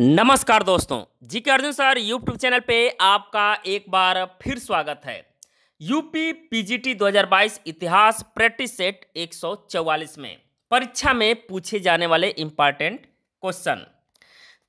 नमस्कार दोस्तों जी के अर्जुन सर यूट्यूब चैनल पे आपका एक बार फिर स्वागत है यूपी पीजीटी 2022 इतिहास प्रैक्टिस सेट 144 में परीक्षा में पूछे जाने वाले इंपॉर्टेंट क्वेश्चन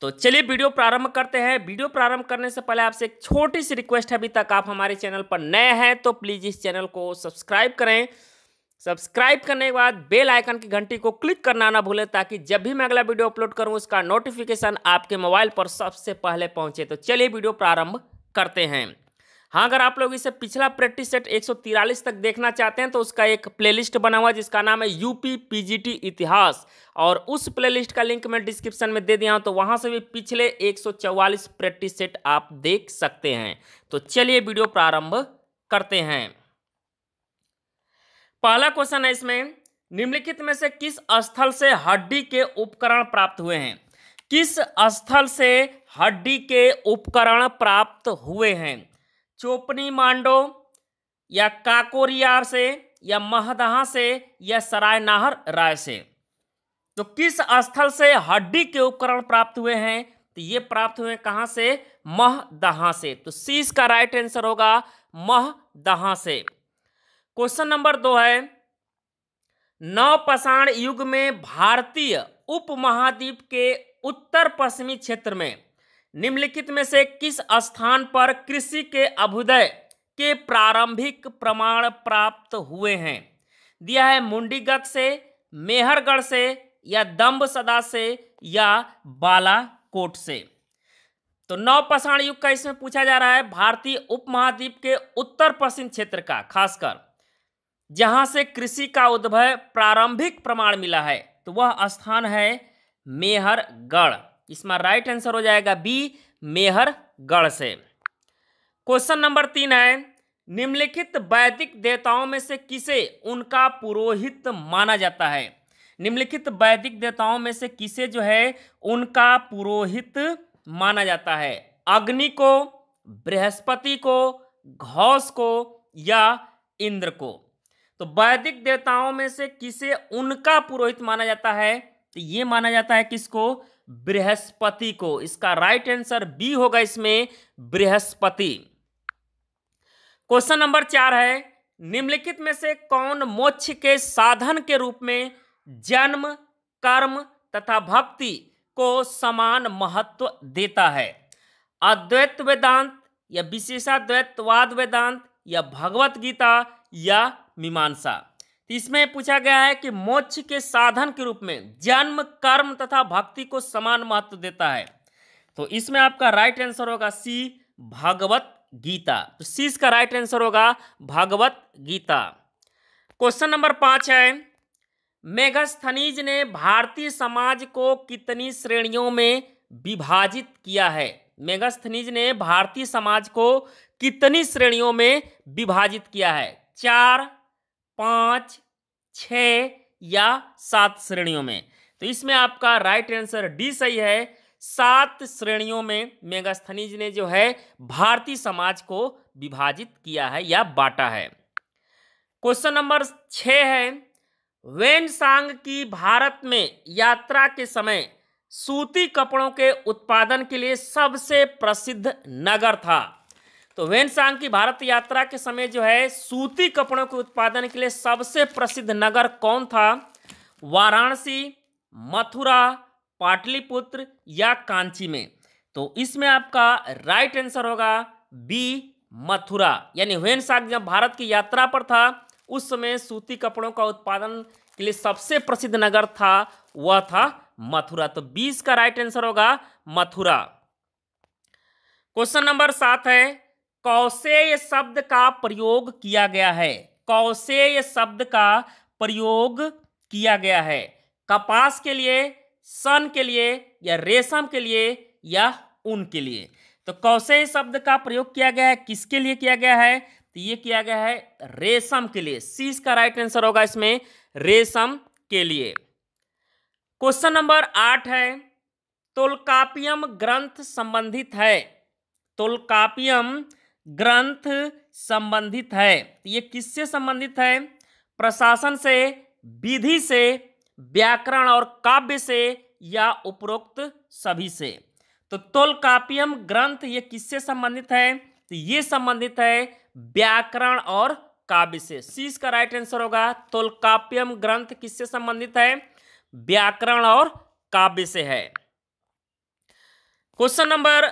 तो चलिए वीडियो प्रारंभ करते हैं वीडियो प्रारंभ करने से पहले आपसे एक छोटी सी रिक्वेस्ट है अभी तक आप हमारे चैनल पर नए हैं तो प्लीज़ इस चैनल को सब्सक्राइब करें सब्सक्राइब करने के बाद बेल आइकन की घंटी को क्लिक करना ना भूलें ताकि जब भी मैं अगला वीडियो अपलोड करूं उसका नोटिफिकेशन आपके मोबाइल पर सबसे पहले पहुंचे तो चलिए वीडियो प्रारंभ करते हैं हाँ अगर आप लोग इसे पिछला प्रैक्टिस सेट एक तक देखना चाहते हैं तो उसका एक प्लेलिस्ट बना हुआ जिसका नाम है यूपी पीजीटी इतिहास और उस प्लेलिस्ट का लिंक मैं डिस्क्रिप्शन में दे दिया हूँ तो वहाँ से भी पिछले 144 प्रैक्टिस सेट आप देख सकते हैं तो चलिए वीडियो प्रारंभ करते हैं पहला क्वेश्चन है इसमें निम्नलिखित में से किस स्थल से हड्डी के उपकरण प्राप्त हुए हैं किस स्थल से हड्डी के उपकरण प्राप्त हुए हैं चोपनी मांडो या काकोरिया से या महदहा से या सराय राय से तो किस स्थल से हड्डी के उपकरण प्राप्त हुए हैं तो ये प्राप्त हुए कहाँ से मह दहा से तो सी इसका राइट आंसर होगा मह दहा से क्वेश्चन नंबर दो है नवपाषाण युग में भारतीय उपमहाद्वीप के उत्तर पश्चिमी क्षेत्र में निम्नलिखित में से किस स्थान पर कृषि के अभ्युदय के प्रारंभिक प्रमाण प्राप्त हुए हैं दिया है मुंडीगत से मेहरगढ़ से या दम्ब सदा से या बालाकोट से तो नवपाषाण युग का इसमें पूछा जा रहा है भारतीय उपमहाद्वीप के उत्तर पश्चिम क्षेत्र का खासकर जहां से कृषि का उद्भव प्रारंभिक प्रमाण मिला है तो वह स्थान है मेहरगढ़ इसमें राइट आंसर हो जाएगा बी मेहरगढ़ से क्वेश्चन नंबर तीन है निम्नलिखित वैदिक देवताओं में से किसे उनका पुरोहित माना जाता है निम्नलिखित वैदिक देवताओं में से किसे जो है उनका पुरोहित माना जाता है अग्नि को बृहस्पति को घोष को या इंद्र को तो वैदिक देवताओं में से किसे उनका पुरोहित माना जाता है तो ये माना जाता है किसको बृहस्पति को इसका राइट आंसर बी होगा इसमें बृहस्पति क्वेश्चन नंबर चार है निम्नलिखित में से कौन मोक्ष के साधन के रूप में जन्म कर्म तथा भक्ति को समान महत्व देता है अद्वैत वेदांत या विशेषाद्वैतवाद वेदांत या भगवत गीता या मीमांसा तो इसमें पूछा गया है कि मोक्ष के साधन के रूप में जन्म कर्म तथा भक्ति को समान महत्व देता है तो इसमें आपका राइट आंसर होगा सी भागवत गीता तो सी इसका राइट आंसर होगा भागवत गीता क्वेश्चन नंबर पांच है मेघस्थनीज ने भारतीय समाज को कितनी श्रेणियों में विभाजित किया है मेघस्थनीज ने भारतीय समाज को कितनी श्रेणियों में विभाजित किया है चार पाँच छ या सात श्रेणियों में तो इसमें आपका राइट आंसर डी सही है सात श्रेणियों में मेगास्थनीज ने जो है भारतीय समाज को विभाजित किया है या बांटा है क्वेश्चन नंबर छ है वेन सांग की भारत में यात्रा के समय सूती कपड़ों के उत्पादन के लिए सबसे प्रसिद्ध नगर था तो वेनसांग की भारत यात्रा के समय जो है सूती कपड़ों के उत्पादन के लिए सबसे प्रसिद्ध नगर कौन था वाराणसी मथुरा पाटलिपुत्र या कांची में तो इसमें आपका राइट आंसर होगा बी मथुरा यानी वेनसांग जब भारत की यात्रा पर था उस समय सूती कपड़ों का उत्पादन के लिए सबसे प्रसिद्ध नगर था वह था मथुरा तो बीस का राइट आंसर होगा मथुरा क्वेश्चन नंबर सात है कौशेय शब्द का प्रयोग किया गया है कौशेय शब्द का प्रयोग किया गया है कपास के लिए सन के लिए या रेशम के लिए या ऊन के लिए तो कौशेय शब्द का प्रयोग किया गया है किसके लिए किया गया है तो ये किया गया है रेशम के लिए सी का राइट आंसर होगा इसमें रेशम के लिए क्वेश्चन नंबर आठ है तोलकापियम ग्रंथ संबंधित है तोलकापियम ग्रंथ संबंधित है तो ये किससे संबंधित है प्रशासन से विधि से व्याकरण और काव्य से या उपरोक्त सभी से तो तोलकापियम ग्रंथ ये किससे संबंधित है तो ये संबंधित है व्याकरण और काव्य से सी का राइट आंसर होगा काप्यम ग्रंथ किससे संबंधित है व्याकरण और काव्य से है क्वेश्चन नंबर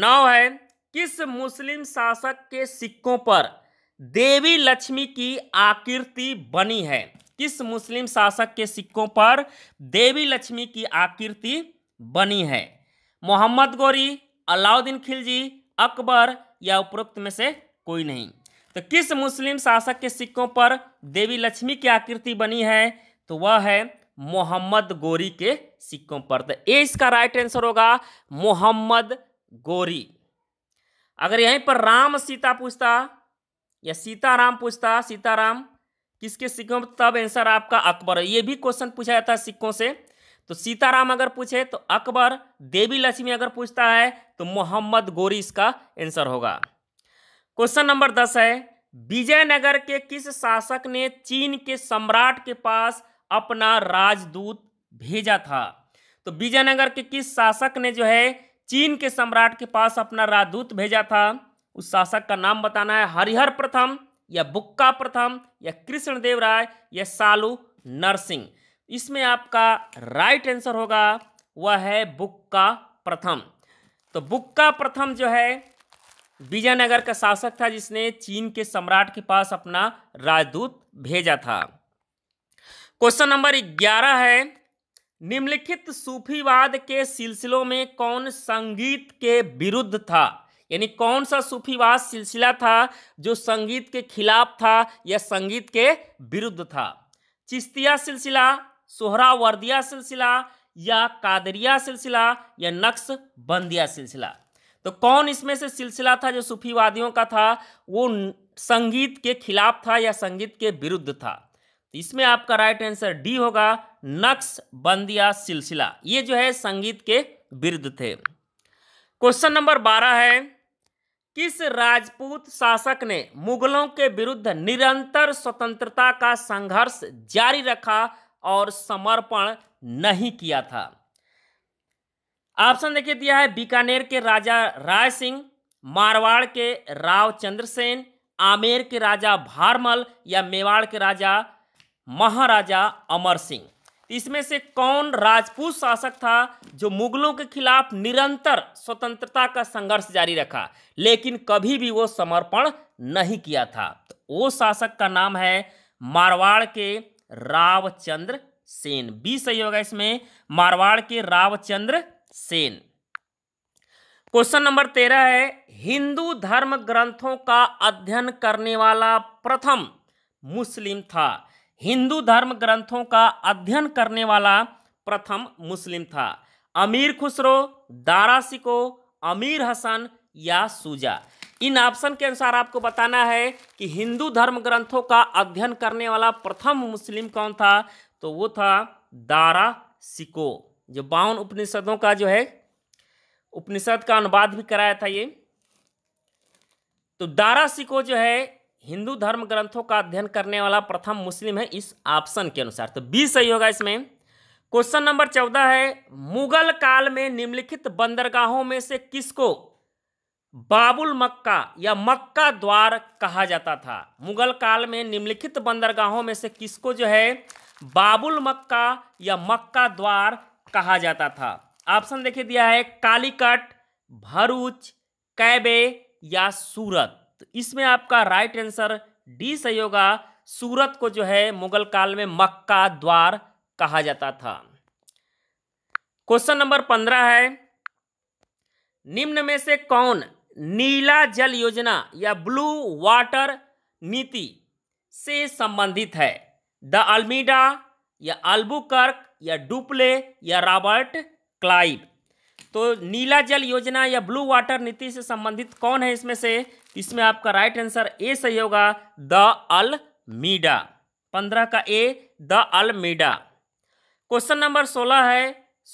नौ है किस मुस्लिम शासक के सिक्कों पर देवी लक्ष्मी की आकृति बनी है किस मुस्लिम शासक के सिक्कों पर देवी लक्ष्मी की आकृति बनी है मोहम्मद गौरी अलाउद्दीन खिलजी अकबर या उपरोक्त में से कोई नहीं तो किस मुस्लिम शासक के सिक्कों पर देवी लक्ष्मी की आकृति बनी है तो वह है मोहम्मद गोरी के सिक्कों पर तो ये इसका राइट आंसर होगा मोहम्मद गोरी अगर यहीं पर राम सीता पूछता या सीताराम पूछता सीताराम किसके सिखों तब आंसर आपका अकबर है ये भी क्वेश्चन पूछा जाता है सिक्कों से तो सीताराम अगर पूछे तो अकबर देवी लक्ष्मी अगर पूछता है तो मोहम्मद गोरी इसका आंसर होगा क्वेश्चन नंबर दस है विजयनगर के किस शासक ने चीन के सम्राट के पास अपना राजदूत भेजा था तो विजयनगर के किस शासक ने जो है चीन के सम्राट के पास अपना राजदूत भेजा था उस शासक का नाम बताना है हरिहर प्रथम या बुक्का प्रथम या कृष्णदेव राय या सालू नरसिंह इसमें आपका राइट आंसर होगा वह है बुक्का प्रथम तो बुक्का प्रथम जो है विजयनगर का शासक था जिसने चीन के सम्राट के पास अपना राजदूत भेजा था क्वेश्चन नंबर ग्यारह है निम्नलिखित सूफीवाद के सिलसिलों में कौन संगीत के विरुद्ध था यानी कौन सा सूफीवाद सिलसिला था जो संगीत के खिलाफ था या संगीत के विरुद्ध था चिश्तिया सिलसिला सोहरावर्दिया सिलसिला या कादरिया सिलसिला या नक्श बंदिया सिलसिला तो कौन इसमें से सिलसिला था जो सूफीवादियों का था वो संगीत के खिलाफ था या संगीत के विरुद्ध था तो इसमें आपका राइट आंसर डी होगा नक्श बंदिया सिलसिला ये जो है संगीत के विरुद्ध थे क्वेश्चन नंबर बारह है किस राजपूत शासक ने मुगलों के विरुद्ध निरंतर स्वतंत्रता का संघर्ष जारी रखा और समर्पण नहीं किया था ऑप्शन देखिए दिया है बीकानेर के राजा राय सिंह मारवाड़ के राव चंद्रसेन आमेर के राजा भारमल या मेवाड़ के राजा महाराजा अमर सिंह इसमें से कौन राजपूत शासक था जो मुगलों के खिलाफ निरंतर स्वतंत्रता का संघर्ष जारी रखा लेकिन कभी भी वो समर्पण नहीं किया था तो वो शासक का नाम है मारवाड़ के रावचंद्र सेन बी सही होगा इसमें मारवाड़ के रावचंद्र सेन क्वेश्चन नंबर तेरह है हिंदू धर्म ग्रंथों का अध्ययन करने वाला प्रथम मुस्लिम था हिंदू धर्म ग्रंथों का अध्ययन करने वाला प्रथम मुस्लिम था अमीर खुसरो दारा सिको अमीर हसन या सूजा इन ऑप्शन के अनुसार आपको बताना है कि हिंदू धर्म ग्रंथों का अध्ययन करने वाला प्रथम मुस्लिम कौन था तो वो था दारा सिको जो बावन उपनिषदों का जो है उपनिषद का अनुवाद भी कराया था ये तो दारा सिको जो है हिंदू धर्म ग्रंथों का अध्ययन करने वाला प्रथम मुस्लिम है इस ऑप्शन के अनुसार तो बी सही होगा इसमें क्वेश्चन नंबर चौदह है मुगल काल में निम्नलिखित बंदरगाहों में से किसको बाबुल मक्का या मक्का द्वार कहा जाता था मुगल काल में निम्नलिखित बंदरगाहों में से किसको जो है बाबुल मक्का या मक्का द्वार कहा जाता था ऑप्शन देखिए दिया है कालीकट भरूच कैबे या सूरत तो इसमें आपका राइट आंसर डी सही होगा सूरत को जो है मुगल काल में मक्का द्वार कहा जाता था क्वेश्चन नंबर पंद्रह है निम्न में से कौन नीला जल योजना या ब्लू वाटर नीति से संबंधित है द अल्मीडा या अल्बुकर्क या डुपले या रॉबर्ट क्लाइव तो नीला जल योजना या ब्लू वाटर नीति से संबंधित कौन है इसमें से इसमें आपका राइट आंसर ए सही होगा द अलमीडा पंद्रह का A de Almeida question number सोलह है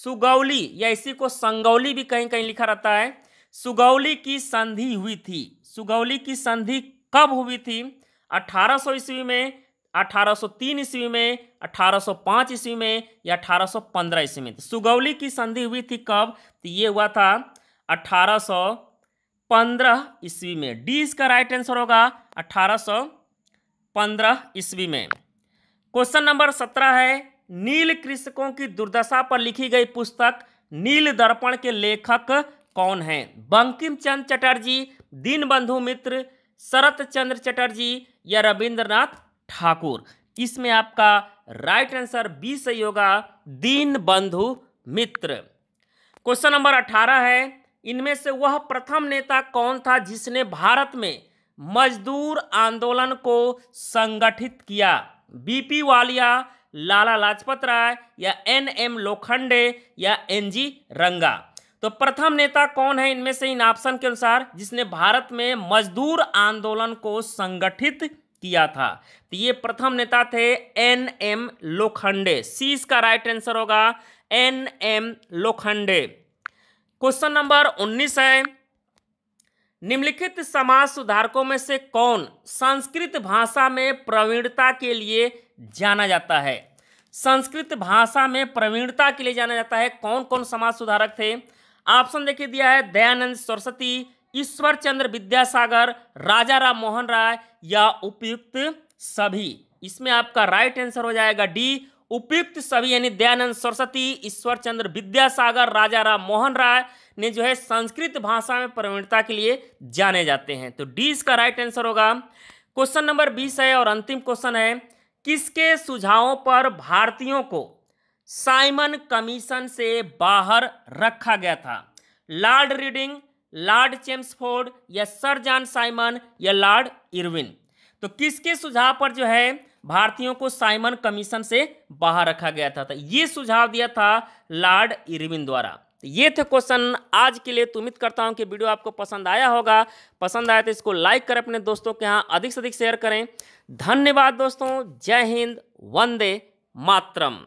सुगौली या इसी को संगौली भी कहीं कहीं लिखा रहता है सुगौली की संधि हुई थी सुगौली की संधि कब हुई थी अठारह सौ ईस्वी में 1803 ईस्वी में 1805 ईस्वी में या 1815 ईस्वी में तो सुगौली की संधि हुई थी कब तो ये हुआ था 1815 ईस्वी में डी इसका राइट आंसर होगा 1815 ईस्वी में क्वेश्चन नंबर 17 है नील कृषकों की दुर्दशा पर लिखी गई पुस्तक नील दर्पण के लेखक कौन हैं बंकिम चंद चटर्जी दीनबंधु मित्र शरत चंद्र चटर्जी या रविंद्रनाथ ठाकुर इसमें आपका राइट आंसर बी सही होगा दीन बंधु मित्र क्वेश्चन नंबर अठारह है इनमें से वह प्रथम नेता कौन था जिसने भारत में मजदूर आंदोलन को संगठित किया बीपी वालिया लाला लाजपत राय या एन एम लोखंडे या एन जी रंगा तो प्रथम नेता कौन है इनमें से इन ऑप्शन के अनुसार जिसने भारत में मजदूर आंदोलन को संगठित किया था तो ये प्रथम नेता थे एन एम लोखंडे सी इसका राइट आंसर होगा N M Lokhande question number 19 है निम्नलिखित समाज सुधारकों में से कौन संस्कृत भाषा में प्रवीणता के लिए जाना जाता है संस्कृत भाषा में प्रवीणता के लिए जाना जाता है कौन कौन समाज सुधारक थे ऑप्शन देखिए दिया है दयानंद सरस्वती ईश्वर चंद्र विद्यासागर राजा राम मोहन राय या उपयुक्त सभी इसमें आपका राइट आंसर हो जाएगा डी उपयुक्त सभी यानी दयानंद सरस्वती ईश्वर चंद्र विद्यासागर राजा राम मोहन राय ने जो है संस्कृत भाषा में प्रवीणता के लिए जाने जाते हैं तो डी इसका राइट आंसर होगा क्वेश्चन नंबर बीस है और अंतिम क्वेश्चन है किसके सुझावों पर भारतीयों को साइमन कमीशन से बाहर रखा गया था लॉर्ड रीडिंग लॉर्ड चेम्सफोर्ड या सर जॉन साइमन या लॉर्ड इरविन तो किसके सुझाव पर जो है भारतीयों को साइमन कमीशन से बाहर रखा गया था तो ये सुझाव दिया था लॉर्ड इरविन द्वारा तो ये थे क्वेश्चन आज के लिए तो उम्मीद करता हूँ कि वीडियो आपको पसंद आया होगा पसंद आया तो इसको लाइक करें अपने दोस्तों के यहाँ अधिक से अधिक शेयर करें धन्यवाद दोस्तों जय हिंद वंदे मातरम